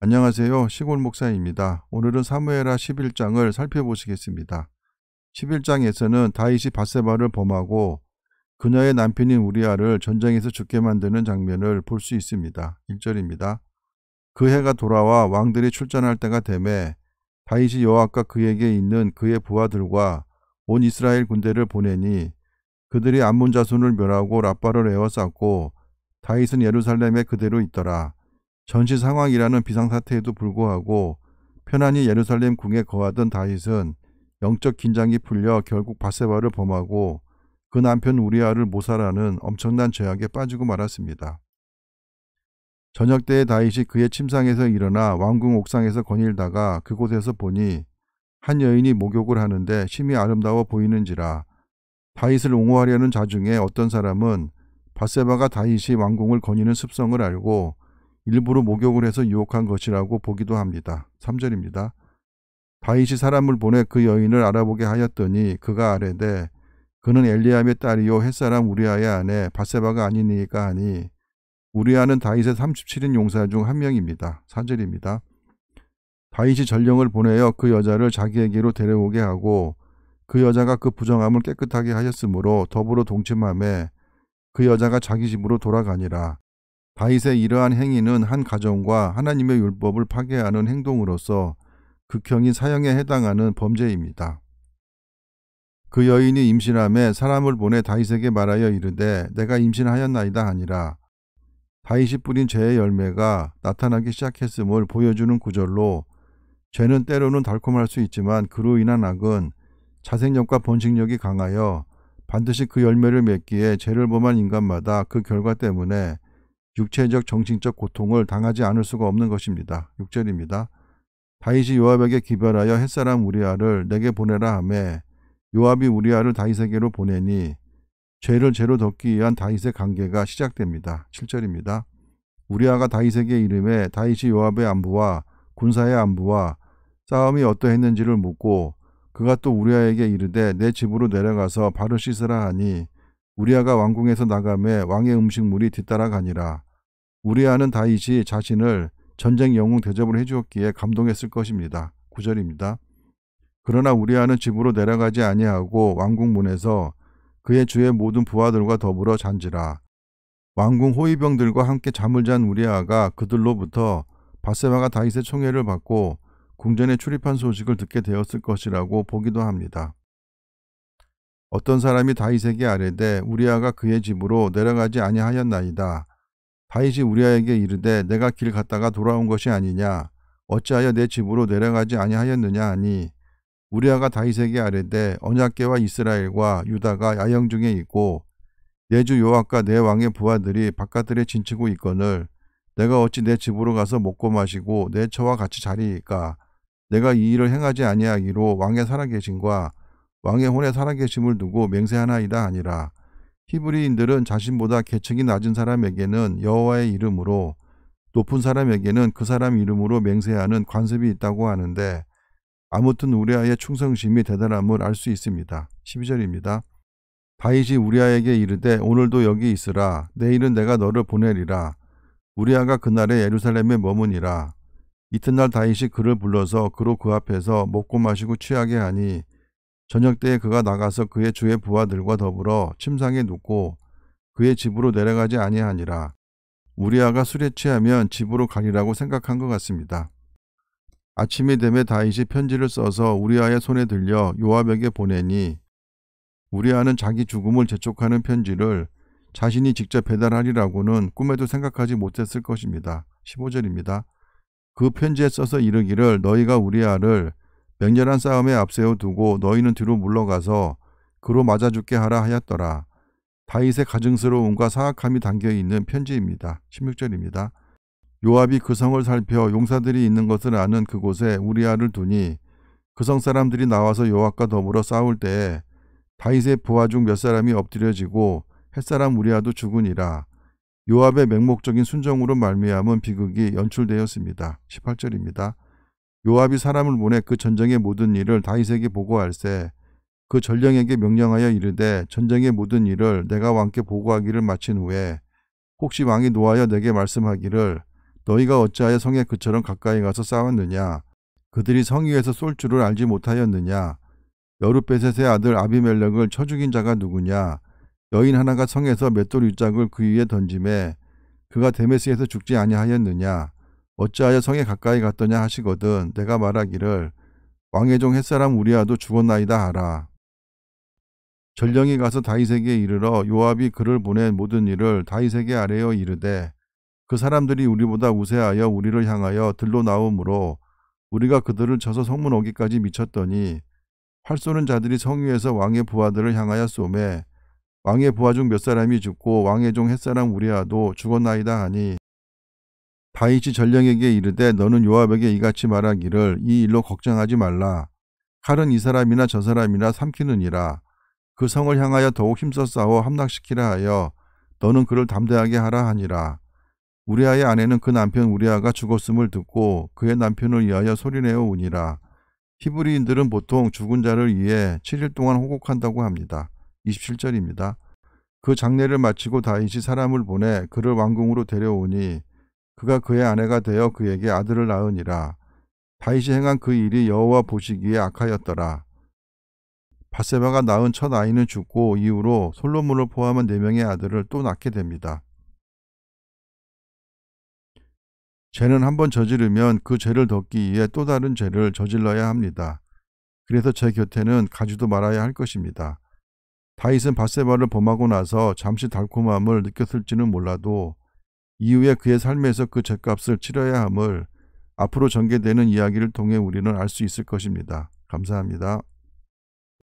안녕하세요. 시골 목사입니다. 오늘은 사무엘하 11장을 살펴보시겠습니다. 11장에서는 다윗이 바세바를 범하고 그녀의 남편인 우리아를 전쟁에서 죽게 만드는 장면을 볼 수 있습니다. 1절입니다. 그 해가 돌아와 왕들이 출전할 때가 되매 다윗이 여호와과 그에게 있는 그의 부하들과 온 이스라엘 군대를 보내니 그들이 암문 자손을 멸하고 라빠를 에워쌌고 다윗은 예루살렘에 그대로 있더라. 전시 상황이라는 비상사태에도 불구하고 편안히 예루살렘 궁에 거하던 다윗은 영적 긴장이 풀려 결국 바세바를 범하고 그 남편 우리아를 모살하는 엄청난 죄악에 빠지고 말았습니다. 저녁 때에 다윗이 그의 침상에서 일어나 왕궁 옥상에서 거닐다가 그곳에서 보니 한 여인이 목욕을 하는데 심히 아름다워 보이는지라 다윗을 옹호하려는 자중에 어떤 사람은 바세바가 다윗이 왕궁을 거니는 습성을 알고 일부러 목욕을 해서 유혹한 것이라고 보기도 합니다. 3절입니다. 다윗이 사람을 보내 그 여인을 알아보게 하였더니 그가 아래되 그는 엘리암의 딸이요 햇사람 우리아의 아내 바세바가 아니니까 하니 우리아는 다윗의 37인 용사 중 한 명입니다. 4절입니다. 다윗이 전령을 보내어 그 여자를 자기에게로 데려오게 하고 그 여자가 그 부정함을 깨끗하게 하였으므로 더불어 동침함에 그 여자가 자기 집으로 돌아가니라. 다윗의 이러한 행위는 한 가정과 하나님의 율법을 파괴하는 행동으로서 극형인 사형에 해당하는 범죄입니다. 그 여인이 임신함에 사람을 보내 다윗에게 말하여 이르되 내가 임신하였나이다 하니라. 다윗이 뿌린 죄의 열매가 나타나기 시작했음을 보여주는 구절로 죄는 때로는 달콤할 수 있지만 그로 인한 악은 자생력과 번식력이 강하여 반드시 그 열매를 맺기에 죄를 범한 인간마다 그 결과 때문에 육체적 정신적 고통을 당하지 않을 수가 없는 것입니다. 6절입니다. 다윗이 요압에게 기별하여 햇사람 우리아를 내게 보내라 하매 요압이 우리아를 다윗에게로 보내니 죄를 죄로 덮기 위한 다윗의 관계가 시작됩니다. 7절입니다. 우리아가 다윗에게 이름에 다윗이 요압의 안부와 군사의 안부와 싸움이 어떠했는지를 묻고 그가 또 우리아에게 이르되 내 집으로 내려가서 발을 씻으라 하니 우리아가 왕궁에서 나가매 왕의 음식물이 뒤따라가니라 우리아는 다윗이 자신을 전쟁 영웅 대접을 해주었기에 감동했을 것입니다. 9절입니다. 그러나 우리아는 집으로 내려가지 아니하고 왕궁 문에서 그의 주의 모든 부하들과 더불어 잔지라. 왕궁 호위병들과 함께 잠을 잔 우리아가 그들로부터 바세바가 다윗의 총애를 받고 궁전에 출입한 소식을 듣게 되었을 것이라고 보기도 합니다. 어떤 사람이 다윗에게 아래되 우리아가 그의 집으로 내려가지 아니하였나이다. 다윗이 우리아에게 이르되 내가 길 갔다가 돌아온 것이 아니냐 어찌하여 내 집으로 내려가지 아니하였느냐 하니 우리아가 다윗에게 아뢰되 언약계와 이스라엘과 유다가 야영 중에 있고 내주 요압과 내 왕의 부하들이 바깥들에 진치고 있거늘 내가 어찌 내 집으로 가서 먹고 마시고 내 처와 같이 자리일까 내가 이 일을 행하지 아니하기로 왕의 살아계신과 왕의 혼의 살아계심을 두고 맹세하나이다 아니라 히브리인들은 자신보다 계층이 낮은 사람에게는 여호와의 이름으로 높은 사람에게는 그 사람 이름으로 맹세하는 관습이 있다고 하는데 아무튼 우리아의 충성심이 대단함을 알 수 있습니다. 12절입니다. 다윗이 우리아에게 이르되 오늘도 여기 있으라 내일은 내가 너를 보내리라 우리아가 그날에 예루살렘에 머무니라 이튿날 다윗이 그를 불러서 그로 그 앞에서 먹고 마시고 취하게 하니 저녁 때 그가 나가서 그의 주의 부하들과 더불어 침상에 눕고 그의 집으로 내려가지 아니하니라. 우리아가 술에 취하면 집으로 가리라고 생각한 것 같습니다. 아침이 되매 다윗이 편지를 써서 우리아의 손에 들려 요압에게 보내니 우리아는 자기 죽음을 재촉하는 편지를 자신이 직접 배달하리라고는 꿈에도 생각하지 못했을 것입니다. 15절입니다. 그 편지에 써서 이르기를 너희가 우리아를 맹렬한 싸움에 앞세워 두고 너희는 뒤로 물러가서 그로 맞아 죽게 하라 하였더라. 다윗의 가증스러움과 사악함이 담겨 있는 편지입니다. 16절입니다. 요압이 그 성을 살펴 용사들이 있는 것을 아는 그곳에 우리아를 두니 그 성 사람들이 나와서 요압과 더불어 싸울 때에 다윗의 부하 중 몇 사람이 엎드려지고 햇사람 우리아도 죽으니라. 요압의 맹목적인 순정으로 말미암은 비극이 연출되었습니다. 18절입니다. 요압이 사람을 보내 그 전쟁의 모든 일을 다윗에게 보고할세 그 전령에게 명령하여 이르되 전쟁의 모든 일을 내가 왕께 보고하기를 마친 후에 혹시 왕이 노하여 내게 말씀하기를 너희가 어찌하여 성에 그처럼 가까이 가서 싸웠느냐 그들이 성 위에서 쏠 줄을 알지 못하였느냐 여룻벳의 아들 아비멜렉을 쳐 죽인 자가 누구냐 여인 하나가 성에서 맷돌 위짝을 그 위에 던짐에 그가 데메스에서 죽지 아니하였느냐 어찌하여 성에 가까이 갔더냐 하시거든 내가 말하기를 왕의 종 햇사람 우리아도 죽었나이다 하라. 전령이 가서 다윗에 이르러 요압이 그를 보낸 모든 일을 다윗에게 아뢰어 이르되 그 사람들이 우리보다 우세하여 우리를 향하여 들로 나오므로 우리가 그들을 쳐서 성문 오기까지 미쳤더니 활 쏘는 자들이 성위에서 왕의 부하들을 향하여 쏘매 왕의 부하 중 몇 사람이 죽고 왕의 종 햇사람 우리아도 죽었나이다 하니 다윗이 전령에게 이르되 너는 요압에게 이같이 말하기를 이 일로 걱정하지 말라. 칼은 이 사람이나 저 사람이나 삼키느니라. 그 성을 향하여 더욱 힘써 싸워 함락시키라 하여 너는 그를 담대하게 하라 하니라. 우리아의 아내는 그 남편 우리아가 죽었음을 듣고 그의 남편을 위하여 소리내어 우니라. 히브리인들은 보통 죽은 자를 위해 7일 동안 호곡한다고 합니다. 27절입니다. 그 장례를 마치고 다윗이 사람을 보내 그를 왕궁으로 데려오니 그가 그의 아내가 되어 그에게 아들을 낳으니라. 다윗이 행한 그 일이 여호와 보시기에 악하였더라. 바세바가 낳은 첫 아이는 죽고 이후로 솔로몬을 포함한 네 명의 아들을 또 낳게 됩니다. 죄는 한번 저지르면 그 죄를 덮기 위해 또 다른 죄를 저질러야 합니다. 그래서 제 곁에는 가지도 말아야 할 것입니다. 다윗은 바세바를 범하고 나서 잠시 달콤함을 느꼈을지는 몰라도 이후에 그의 삶에서 그 죗값을 치러야 함을 앞으로 전개되는 이야기를 통해 우리는 알 수 있을 것입니다. 감사합니다.